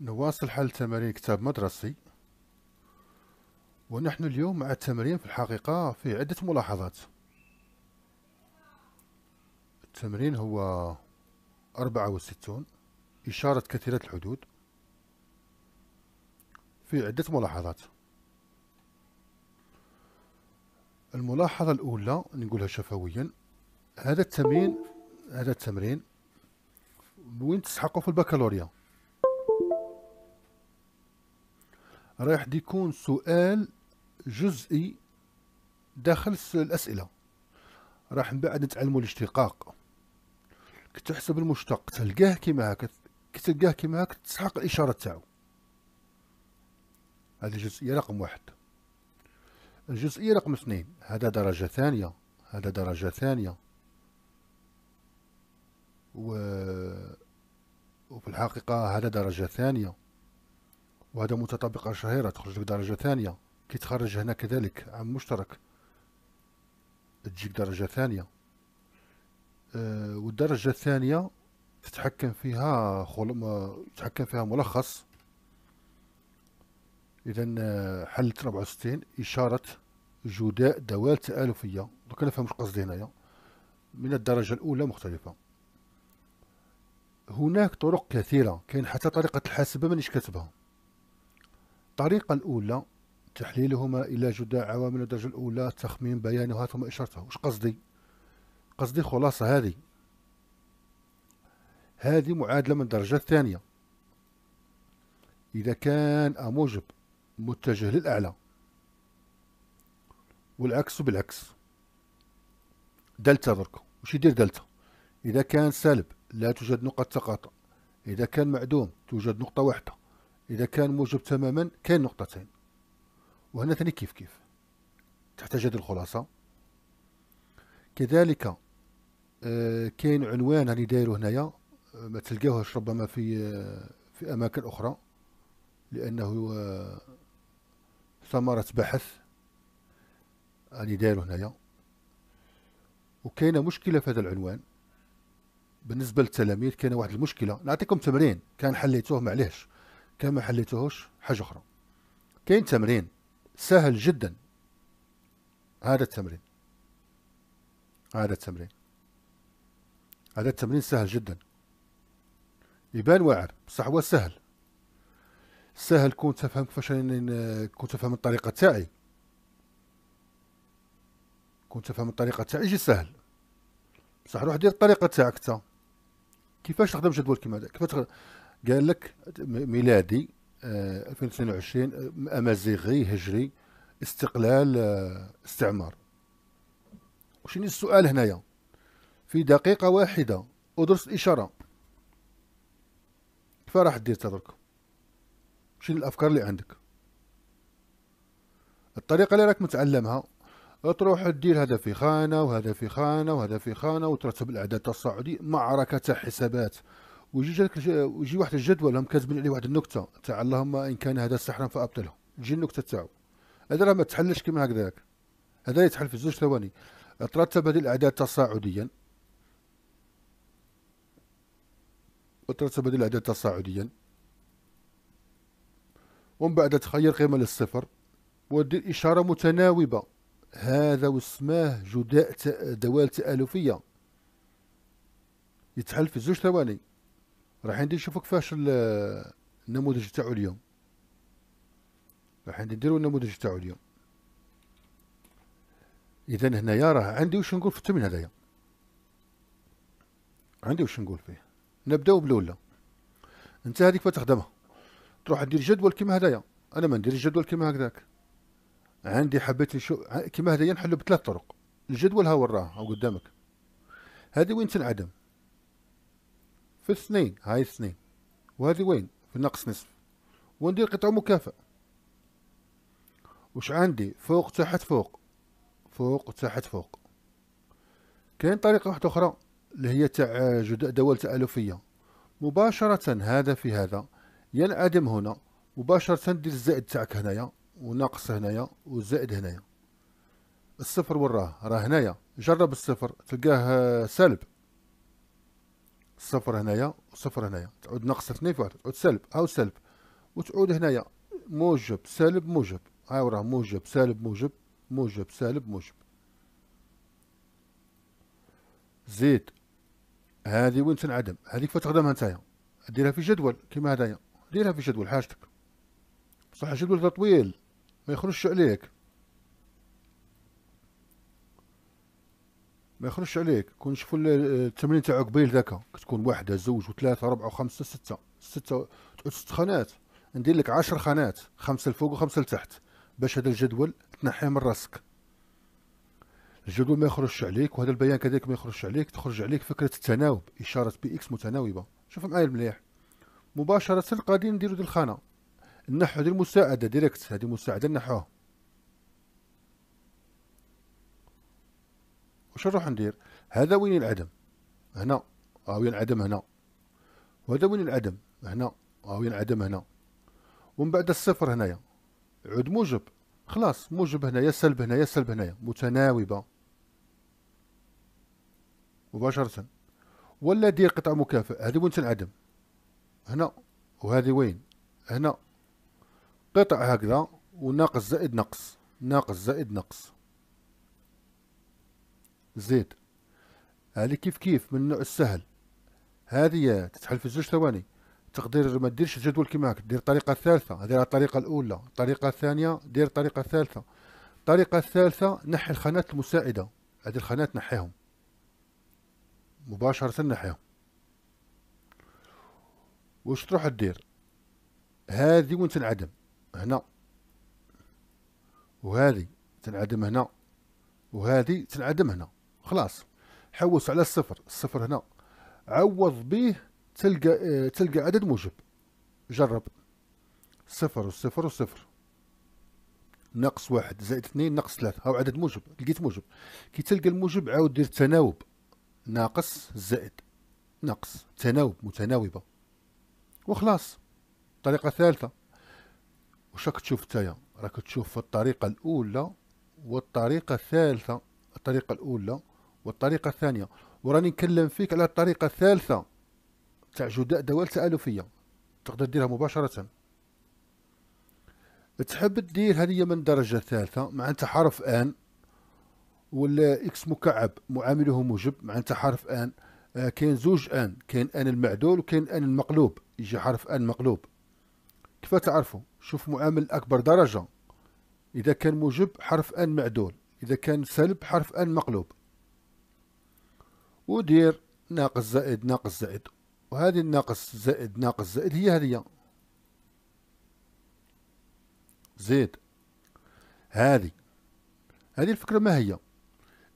نواصل حل تمارين كتاب مدرسي ونحن اليوم مع التمرين في الحقيقة في عدة ملاحظات التمرين هو أربعة وستون إشارة كثيرة الحدود في عدة ملاحظات الملاحظة الأولى نقولها شفويا هذا التمرين هذا التمرين وين تسحقه في البكالوريا راح يكون سؤال جزئي داخل الأسئلة راح من بعد نتعلموا الاشتقاق كتحسب المشتق تلقاه كيما هكا كتلقاه كيما هكا تسحق الإشارة تاعو هذه جزئيه رقم واحد الجزئية رقم اثنين هذا درجة ثانية هذا درجة ثانية و... وفي الحقيقة هذا درجة ثانية وهذا متطابقة شهيرة تخرج لك درجة ثانية كي تخرج هنا كذلك عام مشترك تجيك درجة ثانية آه، والدرجة الثانية تتحكم فيها خل... تتحكم فيها ملخص إذا آه، حل 64 إشارة جداء دوال تآلفية دوكا نفهم فهمت قصدي هنايا من الدرجة الأولى مختلفة هناك طرق كثيرة كاين حتى طريقة الحاسبة مانيش كاتبها الطريقة الأولى تحليلهما إلى جداء عوامل الدرجة الأولى تخمين بيانها ثم إشارتها وش قصدي قصدي خلاصة هذه هذه معادلة من الدرجة الثانية إذا كان أموجب متجه للأعلى والعكس بالعكس دلتا درك وش يدير دلتا إذا كان سالب لا توجد نقط تقاطع إذا كان معدوم توجد نقطة واحدة إذا كان موجب تماما كاين نقطتين وهنا ثاني كيف كيف تحتاج هذه الخلاصة كذلك آه كاين عنوان راني دايرو هنايا آه، ما تلقاوهش ربما في آه في أماكن أخرى لأنه آه ثمرة بحث راني دايرو هنايا وكاينة مشكلة في هذا العنوان بالنسبة للتلاميذ كاينة واحد المشكلة نعطيكم تمرين كان حليتوه معليش كان ما حاجه اخرى كاين تمرين سهل جدا هذا التمرين هذا التمرين هذا التمرين سهل جدا يبان واعر بصح هو سهل سهل كون تفهم كيفاش كون تفهم الطريقه تاعي كون تفهم الطريقه تاعي يجي سهل بصح روح دير الطريقه تاعك انت كيفاش تخدم جدول كيما هذا كيفاش تخدم... قال لك ميلادي 2022 آه، آه، امازيغي هجري استقلال آه، استعمار وشنو السؤال هنايا في دقيقة واحدة ادرس الإشارة كيف راح دير تدرك شنو الأفكار اللي عندك الطريقة اللي راك متعلمها تروح دير هذا في خانة وهذا في خانة وهذا في خانة وترتب الأعداد التصاعدي معركة حسابات ويجي جاك ويجي واحد الجدول هم كاتبين عليه واحد النكته تاع اللهم ان كان هذا سحرا فابطله تجي النكته تاعو هذا راه ما تحلش كيما هكذاك هذا يتحل في زوج ثواني ترتب هذه الاعداد تصاعديا وترتب هذه الاعداد تصاعديا ومن بعد تخير قيمه للصفر ودير اشاره متناوبه هذا واسماه جداء دوال تالفيه يتحل في زوج ثواني راح ندير نشوفوا كيفاش النموذج تاعو اليوم راح نديرو النموذج تاعو اليوم اذا هنايا راه عندي واش نقول في التمرين هذايا عندي واش نقول فيه نبداو بالاولى انت هذيك فتخدمها تروح دير جدول كيما هذايا انا ما نديرش جدول كيما هكذاك عندي حبيت نشوف كيما هذايا نحلو بثلاث طرق الجدول ها وراه قدامك هذه وين تنعدم في اثنين هاي اثنين وهذه وين في نقص نصف وندير قطعة مكافئ وش عندي فوق تحت فوق فوق تحت فوق كاين طريقة واحدة أخرى اللي هي تاع دول تألفية مباشرة هذا في هذا ينعدم هنا مباشرة دير الزائد تاعك هنايا وناقص هنايا والزائد هنايا الصفر وراه راه هنايا جرب الصفر تلقاه سالب صفر هنايا وصفر هنايا تعود ناقص اثنين في واحد تعود سالب هاو سالب وتعود هنايا موجب سالب موجب هاو راه موجب سالب موجب موجب سالب موجب زيد هذه وين تنعدم هذيك تخدمها نتايا ديرها في جدول كيما هذايا ديرها في جدول حاجتك بصح الجدول طويل ما يخرجش عليك ما يخرجش عليك كون شوفوا التمرين تاع قبيل ذاك كتكون واحده زوج وثلاثه اربعه وخمسه سته سته تعود ست خانات ندير لك 10 خانات خمسه لفوق وخمسه لتحت باش هذا الجدول تنحيه من راسك الجدول ما يخرجش عليك وهذا البيان كذلك ما يخرجش عليك تخرج عليك فكره التناوب اشاره بي اكس متناوبه شوف معايا المليح مباشره غادي نديرو ديال الخانه نحو هذه المساعده ديريكت هذه مساعده نحوها واش نروح ندير هذا وين العدم هنا ها آه، وين العدم هنا وهذا وين العدم هنا ها آه، وين العدم هنا ومن بعد الصفر هنايا عود موجب خلاص موجب هنايا سلب هنايا سلب هنايا متناوبه مباشره ولا دير قطع مكافئ هذه وين تنعدم هنا وهذه وين هنا قطع هكذا وناقص زائد نقص ناقص زائد نقص زيد هذه كيف كيف من النوع السهل هذه تتحل في زوج ثواني تقدر ما ديرش الجدول كيما هكا دير الطريقه الثالثه دير الطريقه الاولى الطريقه الثانيه دير الطريقه الثالثه الطريقه الثالثه نحي الخانات المساعده هذه الخانات نحيهم مباشره نحيهم واش تروح دير هذه وين تنعدم هنا وهذه تنعدم هنا وهذه تنعدم هنا خلاص حوس على الصفر الصفر هنا عوض به تلقى آه، تلقى عدد موجب جرب صفر وصفر وصفر ناقص واحد زائد اثنين ناقص ثلاثة هاو عدد موجب لقيت موجب كي تلقى الموجب عاود دير تناوب ناقص زائد ناقص تناوب متناوبة وخلاص طريقة ثالثة واش راك تشوف تايا راك تشوف الطريقة الأولى والطريقة الثالثة الطريقة الأولى والطريقة الثانية وراني نكلم فيك على الطريقة الثالثة تاع جداء دوال تآلفية تقدر ديرها مباشرة تحب دير هذه من درجة ثالثة مع انت حرف ان ولا اكس مكعب معامله موجب مع انت حرف ان آه، كاين زوج ان كاين ان المعدول وكاين ان المقلوب يجي حرف ان مقلوب كيف تعرفوا شوف معامل اكبر درجة اذا كان موجب حرف ان معدول اذا كان سلب حرف ان مقلوب ودير ناقص زائد ناقص زائد وهذه الناقص زائد ناقص زائد هي هذه زيد هذه هذه الفكرة ما هي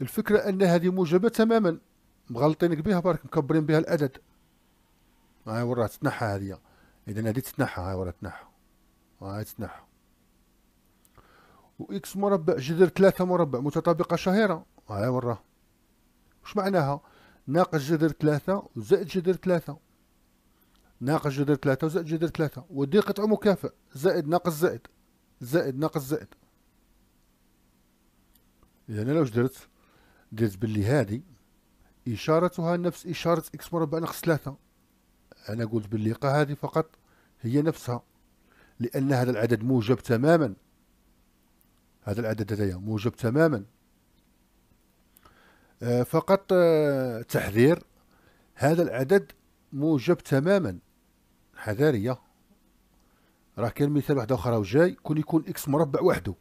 الفكرة أن هذه موجبة تماما مغلطينك بها برك مكبرين بها العدد هاي وراه تتنحى هذه إذا هذه تتنحى هاي وراه تتنحى هاي تتنحى و اكس مربع جذر ثلاثة مربع متطابقة شهيرة هاي وراه وش معناها ناقص جذر ثلاثة زائد جذر ثلاثة ناقص جذر ثلاثة زائد جذر ثلاثة ودي قطع مكافئ زائد ناقص زائد زائد ناقص زائد إذا أنا لو درت درت بلي هادي إشارتها نفس إشارة إكس مربع ناقص ثلاثة أنا قلت بلي هذه فقط هي نفسها لأن هذا العدد موجب تماما هذا العدد هذايا موجب تماما آه، فقط آه، تحذير هذا العدد موجب تماما حذارية راه كاين مثال واحد اخر وجاي كون يكون اكس مربع وحده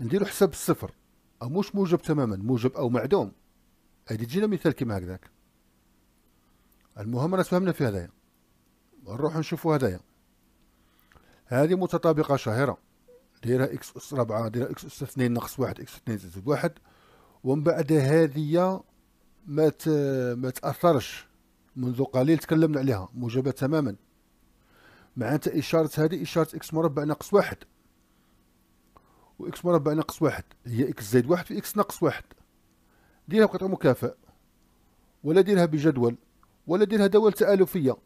نديرو حساب الصفر او مش موجب تماما موجب او معدوم هادي تجينا مثال كيما هكذاك المهم راه تفهمنا في هذايا نروحو نشوفو هذايا هذه متطابقة شهيرة دايرها اكس اس ربعة دايرها اكس اس اثنين ناقص واحد اكس اثنين زائد واحد ومن بعد هذه ما ما تاثرش منذ قليل تكلمنا عليها موجبه تماما معناتها اشاره هذه اشاره اكس مربع ناقص واحد واكس مربع ناقص واحد هي اكس زائد واحد في اكس ناقص واحد ديرها بقطع مكافئ ولا ديرها بجدول ولا ديرها دول تآلفية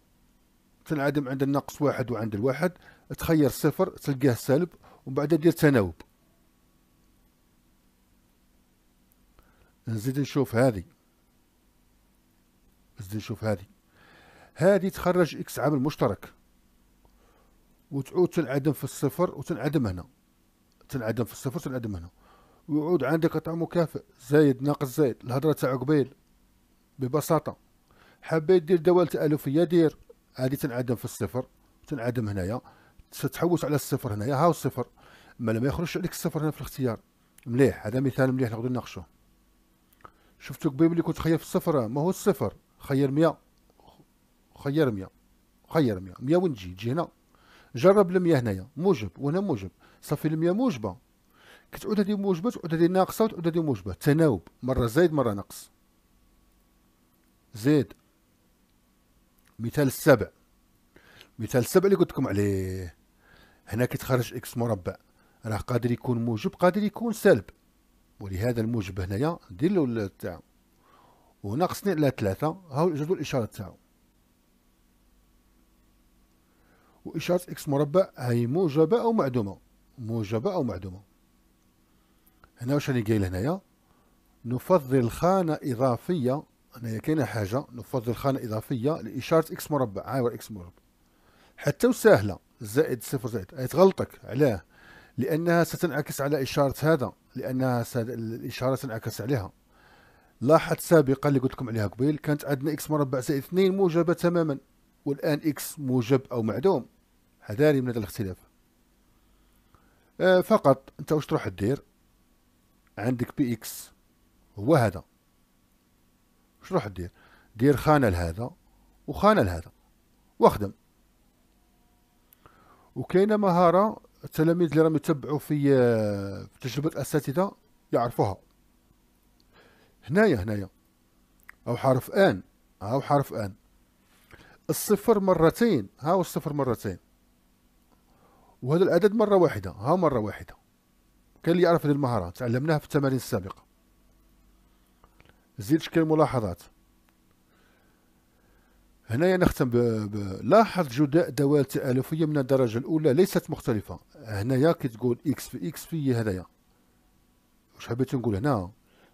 تنعدم عند الناقص واحد وعند الواحد تخير صفر تلقاه سالب ومن بعد دير تناوب نزيد نشوف هذه نزيد نشوف هذه هذه تخرج اكس عامل مشترك وتعود تنعدم في الصفر وتنعدم هنا تنعدم في الصفر تنعدم هنا ويعود عندك قطع مكافئ زايد ناقص زايد الهضره تاع قبيل ببساطه حبيت دير دوال تالفيه دير هذه تنعدم في الصفر تنعدم هنايا تتحوس على الصفر هنايا هاو الصفر ما لم يخرجش عليك الصفر هنا في الاختيار مليح هذا مثال مليح نقدر نناقشوه شفتو قبيب اللي كنت خير في الصفر ما هو الصفر خير مية خير مية خير مية مية وين تجي تجي هنا جرب المية هنايا موجب وهنا موجب صافي المية موجبة كتعود هذه موجبة تعود هذه ناقصة وتعود هذه موجبة تناوب مرة زايد مرة نقص زيد مثال السبع مثال السبع اللي قلت لكم عليه هنا كيتخرج اكس مربع راه قادر يكون موجب قادر يكون سالب ولهذا الموجب هنايا ندير له تاعو وهنا خصني على ثلاثة هاو جدول الإشارة تاعو وإشارة إكس مربع هي موجبة أو معدومة موجبة أو معدومة هنا واش راني قايل هنايا نفضل خانة إضافية هنايا كاينة حاجة نفضل خانة إضافية لإشارة إكس مربع عاور إكس مربع حتى وسهلة زائد صفر زائد غلطك علاه لأنها ستنعكس على إشارة هذا لأنها ست... الإشارة تنعكس عليها لاحظ سابقا اللي قلت لكم عليها قبيل كانت عندنا إكس مربع زائد 2 موجبة تماما والآن إكس موجب أو معدوم حذاري من هذا الاختلاف آه، فقط أنت واش تروح دير عندك بي إكس هو هذا واش تروح دير دير خانة لهذا وخانة لهذا واخدم وكاينه مهاره التلاميذ اللي راهم يتبعوا آه، في تجربه الاساتذه يعرفوها هنايا هنايا او حرف ان هاو حرف ان الصفر مرتين هاو الصفر مرتين وهذا العدد مره واحده ها مره واحده كان اللي يعرف هذه المهاره تعلمناها في التمارين السابقه زيد شكل ملاحظات هنايا نختم ب... ب... لاحظ جداء دوال تآلفية من الدرجه الاولى ليست مختلفه هنايا كي تقول اكس في اكس في هذايا وش حبيت نقول هنا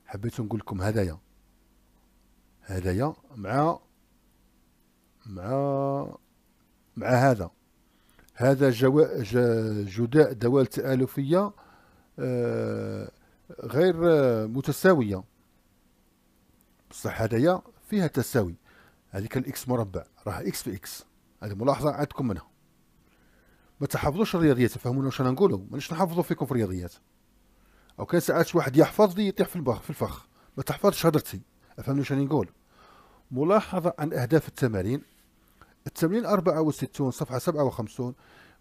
حبيت نقول لكم هذايا هذايا مع مع مع هذا هذا جو... ج... جداء دوال تآلفية آه... غير متساويه بصح هذايا فيها تساوي هذيك الاكس مربع راه اكس في اكس هذه ملاحظه عندكم منها ما تحفظوش الرياضيات تفهمونا واش انا نقولوا مانيش نحفظوا فيكم في الرياضيات او كان ساعات واحد يحفظ لي يطيح في البخ في الفخ ما تحفظش هضرتي افهمني واش راني نقول ملاحظه عن اهداف التمارين التمرين 64 صفحه 57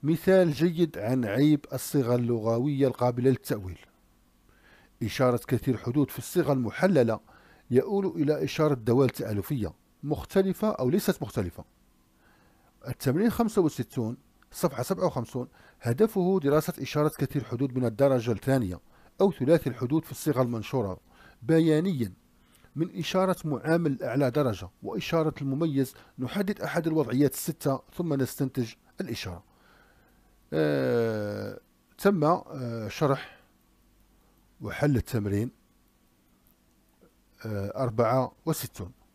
مثال جيد عن عيب الصيغه اللغويه القابله للتاويل اشاره كثير حدود في الصيغه المحلله يؤول الى اشاره دوال تالفيه مختلفة أو ليست مختلفة التمرين 65 صفحة 57 هدفه دراسة إشارة كثير الحدود من الدرجة الثانية أو ثلاثي الحدود في الصيغة المنشورة بيانيا من إشارة معامل أعلى درجة وإشارة المميز نحدد أحد الوضعيات الستة ثم نستنتج الإشارة آه تم آه شرح وحل التمرين آه 64